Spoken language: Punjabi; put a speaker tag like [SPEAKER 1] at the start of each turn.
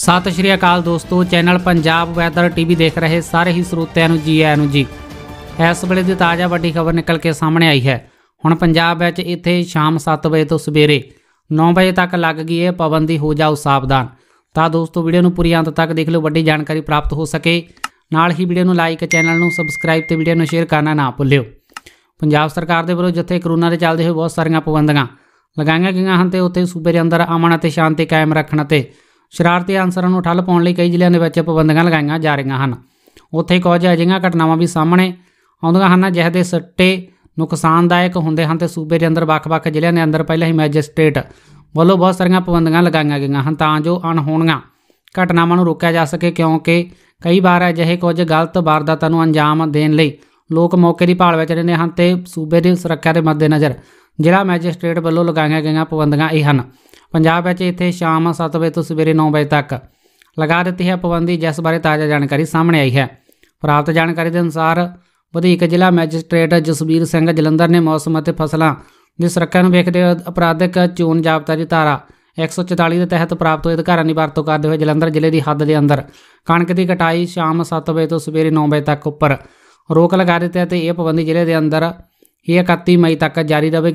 [SPEAKER 1] ਸਤਿ ਸ਼੍ਰੀ ਅਕਾਲ ਦੋਸਤੋ ਚੈਨਲ ਪੰਜਾਬ ਵੈਦਰ ਟੀਵੀ ਦੇਖ ਰਹੇ ਸਾਰੇ ਹੀ ਸਰੋਤਿਆਂ ਨੂੰ ਜੀ ਆਇਆਂ ਨੂੰ ਜੀ ਇਸ ਵੇਲੇ ਦੀ ਤਾਜ਼ਾ ਵੱਡੀ ਖਬਰ ਨਿਕਲ ਕੇ ਸਾਹਮਣੇ ਆਈ ਹੈ ਹੁਣ ਪੰਜਾਬ ਵਿੱਚ ਇੱਥੇ ਸ਼ਾਮ 7 ਵਜੇ ਤੋਂ ਸਵੇਰੇ 9 ਵਜੇ ਤੱਕ ਲੱਗ ਗਈ ਹੈ ਪਾਬੰਦੀ ਹੋ ਜਾਓ ਸਾਵਧਾਨ ਤਾਂ ਦੋਸਤੋ ਵੀਡੀਓ ਨੂੰ ਪੂਰੀ ਅੰਤ ਤੱਕ ਦੇਖ ਲਓ ਵੱਡੀ ਜਾਣਕਾਰੀ ਪ੍ਰਾਪਤ ਹੋ ਸਕੇ ਨਾਲ ਹੀ ਵੀਡੀਓ ਨੂੰ ਲਾਈਕ ਚੈਨਲ ਨੂੰ ਸਬਸਕ੍ਰਾਈਬ ਤੇ ਵੀਡੀਓ ਨੂੰ ਸ਼ੇਅਰ ਕਰਨਾ ਨਾ ਭੁੱਲਿਓ ਪੰਜਾਬ ਸਰਕਾਰ ਦੇ ਵੱਲੋਂ ਜਿੱਥੇ ਕਰੋਨਾ ਦੇ ਚੱਲਦੇ ਹੋਏ ਬਹੁਤ ਸਾਰੀਆਂ ਪਾਬੰਦੀਆਂ ਲਗਾਈਆਂ ਗਈਆਂ ਹਨ ਤੇ ਉੱਥੇ ਸੂਬੇ ਦੇ ਅੰਦਰ ਅਮਨ ਅਤੇ ਸ਼ਾਂਤੀ ਕਾਇਮ ਰੱਖਣ ਅਤੇ ਸ਼ਰਾਰਤੀ ਅਨਸਰਾਂ ਨੂੰ ਠੱਲ ਪਾਉਣ ਲਈ ਕਈ ਜ਼ਿਲ੍ਹਿਆਂ ਦੇ ਵਿੱਚ ਪਾਬੰਦੀਆਂ ਲਗਾਈਆਂ ਜਾ ਰਹੀਆਂ ਹਨ ਉੱਥੇ ਕੁਝ ਅਜਿਹੀਆਂ ਘਟਨਾਵਾਂ ਵੀ ਸਾਹਮਣੇ ਆਉਂਦੀਆਂ ਹਨ ਜਿਸ ਦੇ ਸੱਟੇ ਨੁਕਸਾਨਦਾਇਕ ਹੁੰਦੇ ਹਨ ਤੇ ਸੂਬੇ ਦੇ ਅੰਦਰ ਵੱਖ-ਵੱਖ ਜ਼ਿਲ੍ਹਿਆਂ ਦੇ ਅੰਦਰ ਪਹਿਲਾਂ ਹੀ ਮੈਜਿਸਟ੍ਰੇਟ ਵੱਲੋਂ ਬਹੁਤ ਸਾਰੀਆਂ ਪਾਬੰਦੀਆਂ ਲਗਾਈਆਂ ਗਈਆਂ ਹਨ ਤਾਂ ਜੋ ਅਣਹੋਣੀਆਂ ਘਟਨਾਵਾਂ ਨੂੰ ਰੋਕਿਆ ਜਾ ਸਕੇ ਕਿਉਂਕਿ ਕਈ ਵਾਰ ਅਜਿਹੇ ਕੁਝ ਗਲਤ ਵਾਰਦਾਤਾਂ ਨੂੰ ਅੰਜਾਮ ਦੇਣ ਲਈ ਲੋਕ ਮੌਕੇ ਦੀ ਭਾਲ ਵਿੱਚ ਰਹਿੰਦੇ ਹਨ ਤੇ ਸੂਬੇ ਦੀ ਸੁਰੱਖਿਆ ਦੇ ਮੱਦੇਨਜ਼ਰ ਜ਼ਿਲ੍ਹਾ ਮੈਜਿਸਟ੍ਰੇਟ ਵੱਲੋਂ ਲਗਾਈਆਂ ਗਈਆਂ ਪਾਬੰਦੀਆਂ ਇਹ ਹਨ ਪੰਜਾਬ ਵਿੱਚ ਇੱਥੇ ਸ਼ਾਮ 7 ਵਜੇ ਤੋਂ ਸਵੇਰੇ 9 ਵਜੇ ਤੱਕ ਲਗਾ ਦਿੱਤੀ ਹੈ ਪਾਬੰਦੀ ਜਿਸ ਬਾਰੇ ਤਾਜ਼ਾ ਜਾਣਕਾਰੀ ਸਾਹਮਣੇ ਆਈ ਹੈ ਪ੍ਰਾਪਤ ਜਾਣਕਾਰੀ ਦੇ ਅਨੁਸਾਰ ਵਧੇਕ ਜ਼ਿਲ੍ਹਾ ਮੈਜਿਸਟ੍ਰੇਟ ਜਸਬੀਰ ਸਿੰਘ ਜਲੰਧਰ ਨੇ ਮੌਸਮ ਅਤੇ ਫਸਲਾਂ ਦੀ ਸੁਰੱਖਿਆ ਨੂੰ ਵੇਖਦੇ ਹੋਏ ਅਪਰਾਧਿਕ ਚੋਣ ਜਾਬਤਾ ਦੀ ਧਾਰਾ 144 ਦੇ ਤਹਿਤ ਪ੍ਰਾਪਤ ਹੋਏ ਅਧਿਕਾਰਾਂ ਦੀ ਵਰਤੋਂ ਕਰਦੇ ਹੋਏ ਜਲੰਧਰ ਜ਼ਿਲ੍ਹੇ ਦੀ ਹੱਦ ਦੇ ਅੰਦਰ ਕਣਕ ਦੀ ਕਟਾਈ ਸ਼ਾਮ 7 ਵਜੇ ਤੋਂ ਸਵੇਰੇ 9 ਵਜੇ ਤੱਕ ਉੱਪਰ ਰੋਕ ਲਗਾ ਦਿੱਤੀ ਹੈ ਤੇ ਇਹ ਪਾਬੰਦੀ ਜ਼ਿਲ੍ਹੇ ਦੇ ਅੰਦਰ ਇਹ 31 ਮਈ ਤੱਕ ਜਾਰੀ ਰਹੇਗੀ